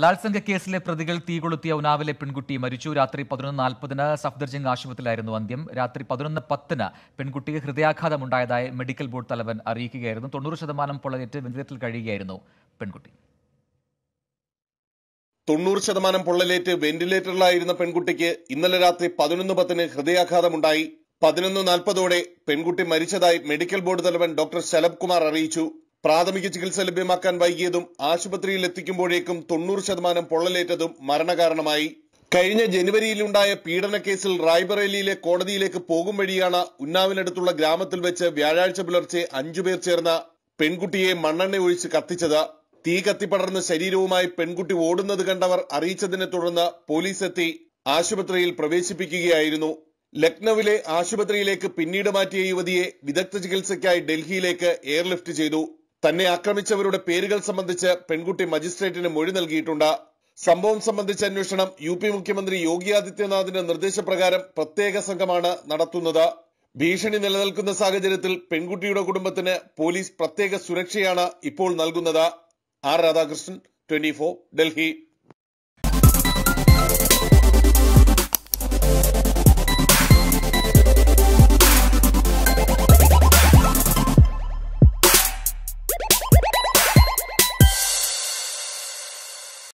ബലാത്സംഗ കേസിലെ പ്രതികൾ തീ കൊളുത്തിയ ഉനാവിലെ പെൺകുട്ടി മരിച്ചു രാത്രി പതിനൊന്ന് നാൽപ്പതിന് സഫ്ദർജംഗ് ആശുപത്രിയിലായിരുന്നു അന്ത്യം രാത്രി പതിനൊന്ന് പത്തിന് പെൺകുട്ടിക്ക് ഹൃദയാഘാതമുണ്ടായതായി മെഡിക്കൽ ബോർഡ് തലവൻ അറിയിക്കുകയായിരുന്നു തൊണ്ണൂറ് ശതമാനം പൊള്ളലേറ്റ് വെന്റിലേറ്ററിൽ കഴിയുകയായിരുന്നു പെൺകുട്ടി തൊണ്ണൂറ് ശതമാനം പൊള്ളലേറ്റ് വെന്റിലേറ്ററിലായിരുന്ന പെൺകുട്ടിക്ക് ഇന്നലെ രാത്രി പതിനൊന്ന് പത്തിന് ഹൃദയാഘാതമുണ്ടായി പതിനൊന്ന് നാൽപ്പതോടെ പെൺകുട്ടി മരിച്ചതായി മെഡിക്കൽ ബോർഡ് തലവൻ ഡോക്ടർ ശലഭ് കുമാർ അറിയിച്ചു പ്രാഥമിക ചികിത്സ ലഭ്യമാക്കാൻ വൈകിയതും ആശുപത്രിയിൽ എത്തിക്കുമ്പോഴേക്കും തൊണ്ണൂറ് ശതമാനം പൊള്ളലേറ്റതും മരണകാരണമായി കഴിഞ്ഞ ജനുവരിയിലുണ്ടായ കേസിൽ റായ്ബറേലിയിലെ കോടതിയിലേക്ക് പോകും വഴിയാണ് ഉന്നാവിനടുത്തുള്ള ഗ്രാമത്തിൽ വെച്ച് വ്യാഴാഴ്ച പുലർച്ചെ അഞ്ചുപേർ ചേർന്ന പെൺകുട്ടിയെ മണ്ണെണ്ണ ഒഴിച്ച് കത്തിച്ചത് തീ കത്തിപ്പടർന്ന് ശരീരവുമായി പെൺകുട്ടി ഓടുന്നത് കണ്ടവർ അറിയിച്ചതിനെ തുടർന്ന് പോലീസ് എത്തി ആശുപത്രിയിൽ പ്രവേശിപ്പിക്കുകയായിരുന്നു ലക്നൌവിലെ ആശുപത്രിയിലേക്ക് പിന്നീട് മാറ്റിയ യുവതിയെ വിദഗ്ധ ചികിത്സയ്ക്കായി ഡൽഹിയിലേക്ക് എയർലിഫ്റ്റ് ചെയ്തു തന്നെ ആക്രമിച്ചവരുടെ പേരുകൾ സംബന്ധിച്ച് പെൺകുട്ടി മജിസ്ട്രേറ്റിന് മൊഴി നൽകിയിട്ടുണ്ട് സംഭവം സംബന്ധിച്ച അന്വേഷണം യു പി മുഖ്യമന്ത്രി യോഗി ആദിത്യനാഥിന്റെ നിർദ്ദേശപ്രകാരം പ്രത്യേക സംഘമാണ് നടത്തുന്നത് ഭീഷണി നിലനിൽക്കുന്ന സാഹചര്യത്തിൽ പെൺകുട്ടിയുടെ കുടുംബത്തിന് പോലീസ് പ്രത്യേക സുരക്ഷയാണ് ഇപ്പോൾ നൽകുന്നത് ആർ രാധാകൃഷ്ണൻ ട്വന്റി ഡൽഹി